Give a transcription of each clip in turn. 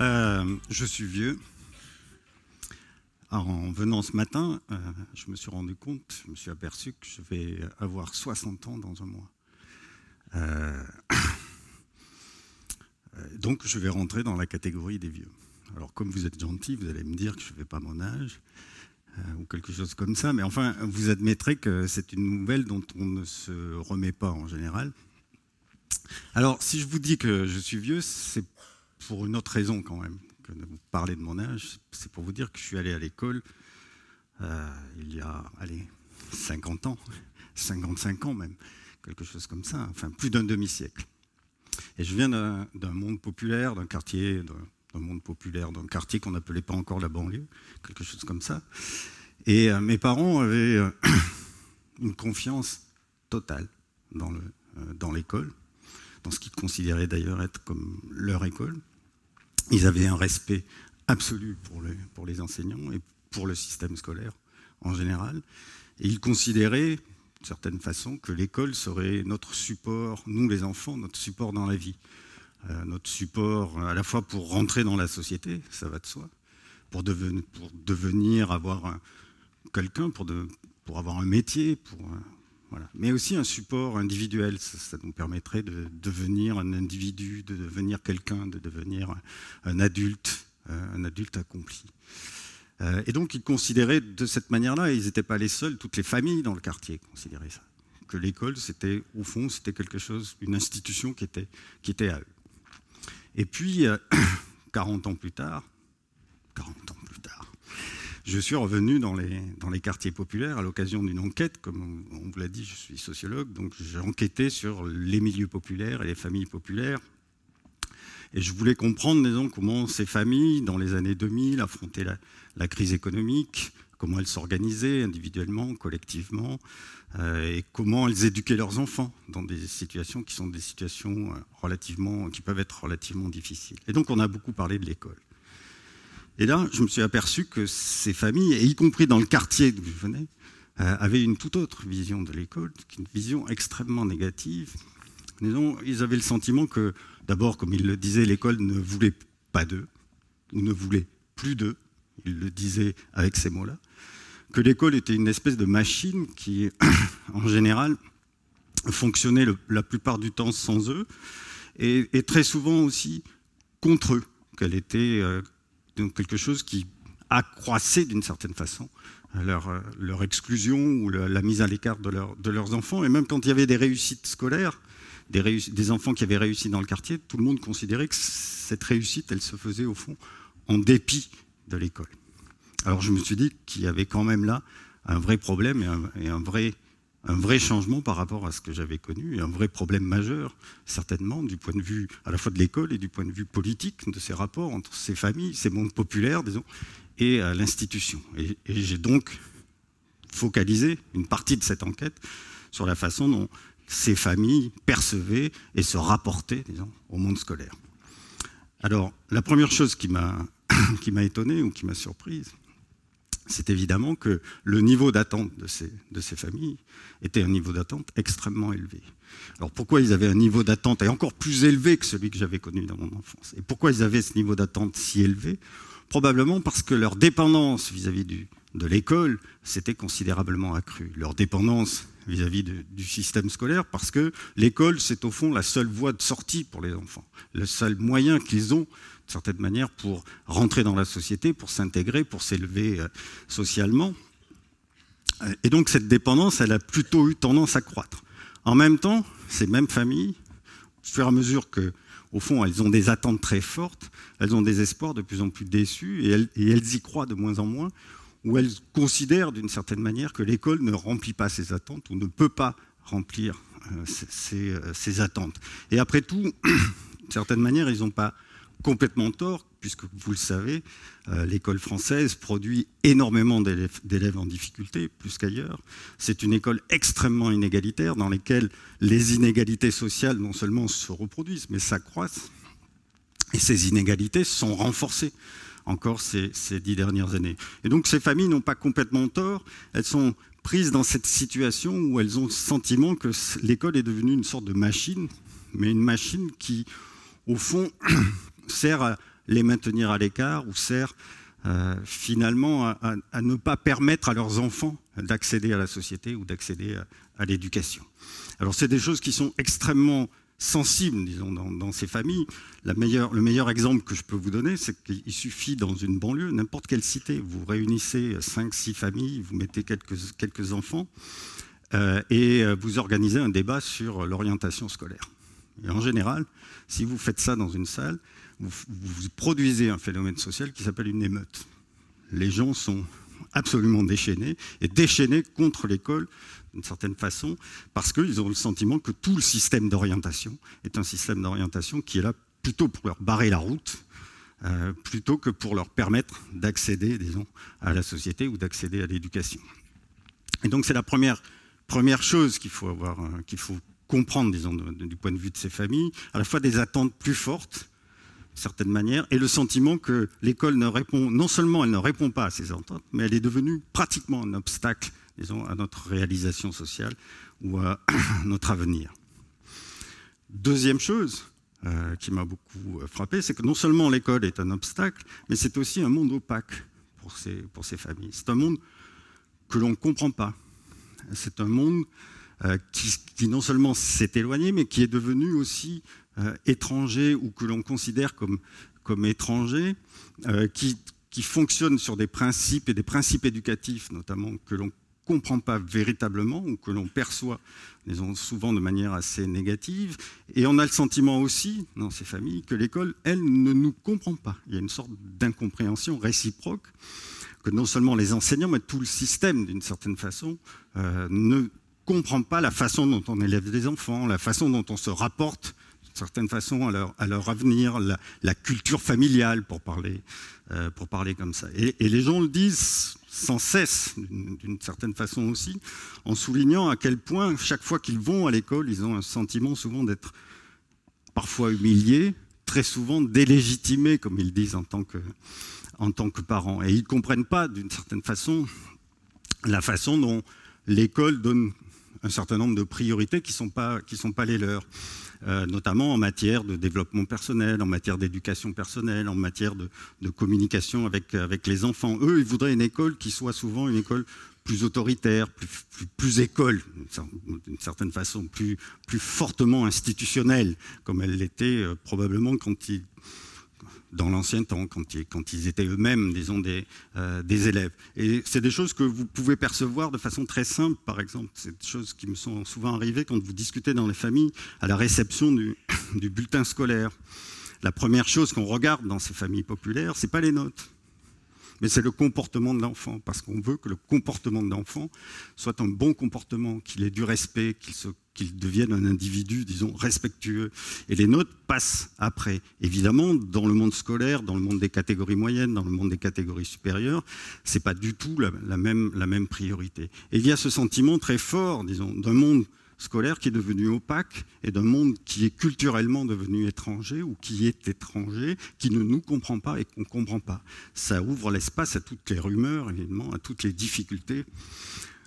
Euh, je suis vieux. Alors, en venant ce matin, euh, je me suis rendu compte, je me suis aperçu que je vais avoir 60 ans dans un mois. Euh, donc, je vais rentrer dans la catégorie des vieux. Alors, comme vous êtes gentil, vous allez me dire que je ne fais pas mon âge ou quelque chose comme ça, mais enfin, vous admettrez que c'est une nouvelle dont on ne se remet pas en général. Alors, si je vous dis que je suis vieux, c'est pour une autre raison quand même que de vous parler de mon âge. C'est pour vous dire que je suis allé à l'école euh, il y a, allez, 50 ans, 55 ans même, quelque chose comme ça, enfin plus d'un demi-siècle. Et je viens d'un monde populaire, d'un quartier, d'un monde populaire, d'un quartier qu'on n'appelait pas encore la banlieue, quelque chose comme ça. Et euh, mes parents avaient euh, une confiance totale dans l'école, dans, dans ce qu'ils considéraient d'ailleurs être comme leur école ils avaient un respect absolu pour, les enseignants et pour le système scolaire en général. Et ils considéraient, d'une certaine façon, que l'école serait notre support, nous les enfants, notre support dans la vie. Euh, notre support euh, à la fois pour rentrer dans la société, ça va de soi, pour, pour devenir, avoir quelqu'un, pour, pour avoir un métier, pour euh, mais aussi un support individuel, ça, nous permettrait de devenir un individu, de devenir quelqu'un, de devenir un adulte, euh, un adulte accompli. Euh, et donc ils considéraient de cette manière-là, ils n'étaient pas les seuls, toutes les familles dans le quartier considéraient ça, que l'école, c'était au fond, c'était quelque chose, une institution qui était, qui était à eux. Et puis, 40 euh, ans plus tard, je suis revenu dans les, quartiers populaires à l'occasion d'une enquête. Comme on, vous l'a dit, je suis sociologue, donc j'ai enquêté sur les milieux populaires et les familles populaires. Et je voulais comprendre disons, comment ces familles, dans les années 2000, affrontaient la, crise économique, comment elles s'organisaient individuellement, collectivement, euh, et comment elles éduquaient leurs enfants dans des situations qui sont des situations euh, relativement, qui peuvent être relativement difficiles. Et donc on a beaucoup parlé de l'école. Et là, je me suis aperçu que ces familles, et y compris dans le quartier d'où je venais, euh, avaient une toute autre vision de l'école, une vision extrêmement négative. ils avaient le sentiment que, d'abord, comme ils le disaient, l'école ne voulait pas d'eux, ou ne voulait plus d'eux, ils le disaient avec ces mots-là, que l'école était une espèce de machine qui, en général, fonctionnait la plupart du temps sans eux, et, très souvent aussi contre eux, qu'elle était... Euh, donc quelque chose qui accroissait d'une certaine façon euh, leur, euh, leur exclusion ou la mise à l'écart de, leurs enfants. Et même quand il y avait des réussites scolaires, des, enfants qui avaient réussi dans le quartier, tout le monde considérait que cette réussite, elle se faisait au fond en dépit de l'école. Alors je me suis dit qu'il y avait quand même là un vrai problème et un vrai un vrai changement par rapport à ce que j'avais connu, et un vrai problème majeur, certainement, du point de vue à la fois de l'école et du point de vue politique de ces rapports entre ces familles, ces mondes populaires, disons, et euh, l'institution. Et, j'ai donc focalisé une partie de cette enquête sur la façon dont ces familles percevaient et se rapportaient, disons, au monde scolaire. Alors, la première chose qui m'a étonné ou qui m'a surprise, c'est évidemment que le niveau d'attente de ces, de ces, familles était un niveau d'attente extrêmement élevé. Alors pourquoi ils avaient un niveau d'attente encore plus élevé que celui que j'avais connu dans mon enfance Et pourquoi ils avaient ce niveau d'attente si élevé Probablement parce que leur dépendance vis-à-vis de l'école s'était considérablement accrue. Leur dépendance vis à -vis du système scolaire parce que l'école, c'est au fond la seule voie de sortie pour les enfants, le seul moyen qu'ils ont certaine manière, pour rentrer dans la société, pour s'intégrer, pour s'élever euh, socialement. Et donc cette dépendance, elle a plutôt eu tendance à croître. En même temps, ces mêmes familles, au fur et à mesure que, au fond, elles ont des attentes très fortes, elles ont des espoirs de plus en plus déçus, et elles, y croient de moins en moins, ou elles considèrent d'une certaine manière que l'école ne remplit pas ses attentes ou ne peut pas remplir ses, euh, euh, attentes. Et après tout, d'une certaine manière, ils n'ont pas complètement tort, puisque vous le savez, euh, l'école française produit énormément d'élèves en difficulté, plus qu'ailleurs. C'est une école extrêmement inégalitaire, dans laquelle les inégalités sociales non seulement se reproduisent, mais s'accroissent. Et ces inégalités sont renforcées encore ces, ces dix dernières années. Et donc ces familles n'ont pas complètement tort, elles sont prises dans cette situation où elles ont le sentiment que l'école est devenue une sorte de machine, mais une machine qui, au fond, sert à les maintenir à l'écart ou sert euh, finalement à, ne pas permettre à leurs enfants d'accéder à la société ou d'accéder à, l'éducation. Alors c'est des choses qui sont extrêmement sensibles, disons, dans, ces familles. le meilleur exemple que je peux vous donner, c'est qu'il suffit dans une banlieue, n'importe quelle cité, vous réunissez 5-6 familles, vous mettez quelques, enfants, euh, et euh, vous organisez un débat sur l'orientation scolaire. Et en général, si vous faites ça dans une salle, vous, produisez un phénomène social qui s'appelle une émeute. Les gens sont absolument déchaînés et déchaînés contre l'école d'une certaine façon parce qu'ils ont le sentiment que tout le système d'orientation est un système d'orientation qui est là plutôt pour leur barrer la route euh, plutôt que pour leur permettre d'accéder, disons, à la société ou d'accéder à l'éducation. Et donc c'est la première, première chose qu'il faut, avoir, euh, qu'il faut comprendre, disons, du point de vue de ces familles, à la fois des attentes plus fortes certaine manière, et le sentiment que l'école ne répond, non seulement elle ne répond pas à ces ententes, mais elle est devenue pratiquement un obstacle, disons, à notre réalisation sociale ou à notre avenir. Deuxième chose euh, qui m'a beaucoup euh, frappé, c'est que non seulement l'école est un obstacle, mais c'est aussi un monde opaque pour ces, pour ces familles. C'est un monde que l'on ne comprend pas. C'est un monde euh, qui, non seulement s'est éloigné, mais qui est devenu aussi euh, étranger ou que l'on considère comme, comme étranger, euh, qui, qui fonctionne sur des principes et des principes éducatifs notamment que l'on comprend pas véritablement ou que l'on perçoit souvent de manière assez négative. Et on a le sentiment aussi, dans ces familles, que l'école, elle, ne nous comprend pas. Il y a une sorte d'incompréhension réciproque que non seulement les enseignants, mais tout le système, d'une certaine façon, ne comprend pas la façon dont on élève des enfants, la façon dont on se rapporte d'une certaine façon à leur, avenir, la, culture familiale, pour parler, euh, pour parler comme ça. Et, les gens le disent sans cesse, d'une certaine façon aussi, en soulignant à quel point, chaque fois qu'ils vont à l'école, ils ont un sentiment souvent d'être parfois humiliés, très souvent délégitimés, comme ils disent en tant que, en tant que parents. Et ils ne comprennent pas, d'une certaine façon, la façon dont l'école donne un certain nombre de priorités qui ne sont, pas, qui sont pas les leurs, euh, notamment en matière de développement personnel, en matière d'éducation personnelle, en matière de, communication avec, avec les enfants. Eux, ils voudraient une école qui soit souvent une école plus autoritaire, plus, plus, école, d'une certaine façon, plus, plus fortement institutionnelle, comme elle l'était euh, probablement quand ils dans l'ancien temps, quand ils, étaient eux-mêmes, disons, euh, des, élèves. Et c'est des choses que vous pouvez percevoir de façon très simple, par exemple. C'est des choses qui me sont souvent arrivées quand vous discutez dans les familles à la réception du, du bulletin scolaire. La première chose qu'on regarde dans ces familles populaires, ce n'est pas les notes mais c'est le comportement de l'enfant, parce qu'on veut que le comportement de l'enfant soit un bon comportement, qu'il ait du respect, qu'il devienne un individu, disons, respectueux. Et les notes passent après. Évidemment, dans le monde scolaire, dans le monde des catégories moyennes, dans le monde des catégories supérieures, n'est pas du tout la, même, la même priorité. Et il y a ce sentiment très fort, disons, d'un monde scolaire qui est devenu opaque et d'un monde qui est culturellement devenu étranger ou qui est étranger, qui ne nous comprend pas et qu'on ne comprend pas. Ça ouvre l'espace à toutes les rumeurs, évidemment, à toutes les difficultés,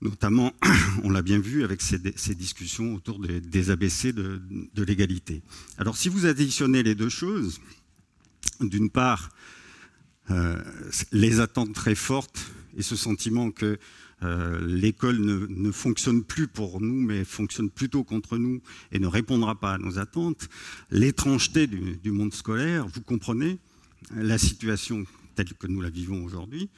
notamment, on l'a bien vu avec ces, discussions autour des, ABC de, l'égalité. Alors si vous additionnez les deux choses, d'une part, euh, les attentes très fortes et ce sentiment que euh, l'école ne, fonctionne plus pour nous, mais fonctionne plutôt contre nous et ne répondra pas à nos attentes, l'étrangeté du, du, monde scolaire, vous comprenez la situation telle que nous la vivons aujourd'hui,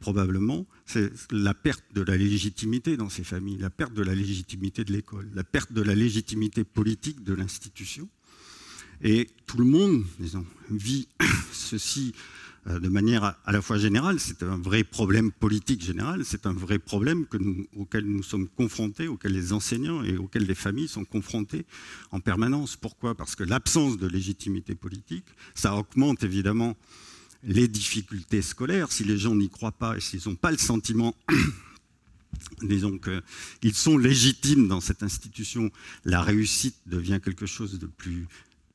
probablement, c'est la perte de la légitimité dans ces familles, la perte de la légitimité de l'école, la perte de la légitimité politique de l'institution. Et tout le monde, disons, vit ceci euh, de manière à la fois générale, c'est un vrai problème politique général, c'est un vrai problème auquel nous sommes confrontés, auquel les enseignants et auxquels les familles sont confrontés en permanence. Pourquoi Parce que l'absence de légitimité politique, ça augmente évidemment les difficultés scolaires. Si les gens n'y croient pas et s'ils n'ont pas le sentiment disons qu'ils sont légitimes dans cette institution, la réussite devient quelque chose de plus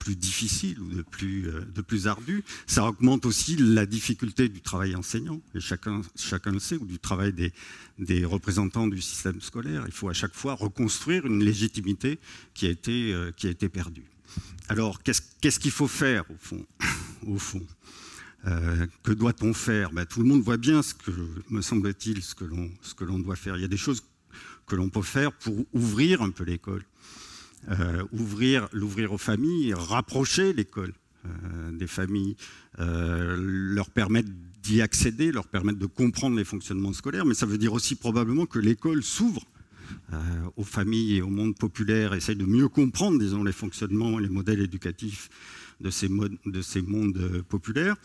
plus difficile ou de plus, euh, de ardu. Ça augmente aussi la difficulté du travail enseignant, et chacun, chacun le sait, ou du travail des, représentants du système scolaire. Il faut à chaque fois reconstruire une légitimité qui a été, euh, qui a été perdue. Alors, qu'est-ce qu'il faut faire au fond, au fond euh, que doit-on faire ben, Tout le monde voit bien, ce que, me semble-t-il, ce que l'on doit faire. Il y a des choses que l'on peut faire pour ouvrir un peu l'école, euh, ouvrir l'ouvrir aux familles, rapprocher l'école euh, des familles, euh, leur permettre d'y accéder, leur permettre de comprendre les fonctionnements scolaires, mais ça veut dire aussi probablement que l'école s'ouvre aux familles et au monde populaire, essaye de mieux comprendre, disons, les fonctionnements et les modèles éducatifs de ces, de ces mondes populaires.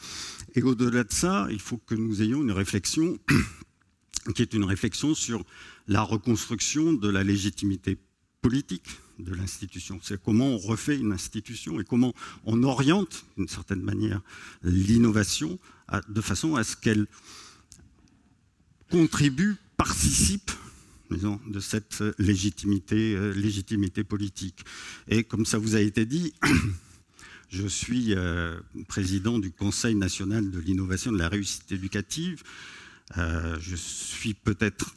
Et au-delà de ça, il faut que nous ayons une réflexion qui est une réflexion sur la reconstruction de la légitimité politique de l'institution. C'est comment on refait une institution et comment on oriente, d'une certaine manière, l'innovation de façon à ce qu'elle contribue, participe disons, de cette euh, légitimité, euh, légitimité politique. Et comme ça vous a été dit, je suis euh, président du Conseil national de l'innovation de la réussite éducative. je suis peut-être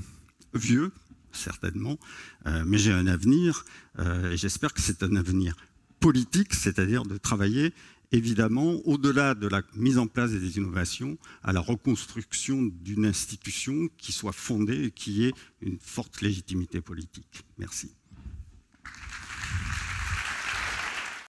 vieux, certainement, euh, mais j'ai un avenir, euh, et j'espère que c'est un avenir politique, c'est-à-dire de travailler évidemment, au-delà de la mise en place des innovations, à la reconstruction d'une institution qui soit fondée et qui ait une forte légitimité politique. Merci.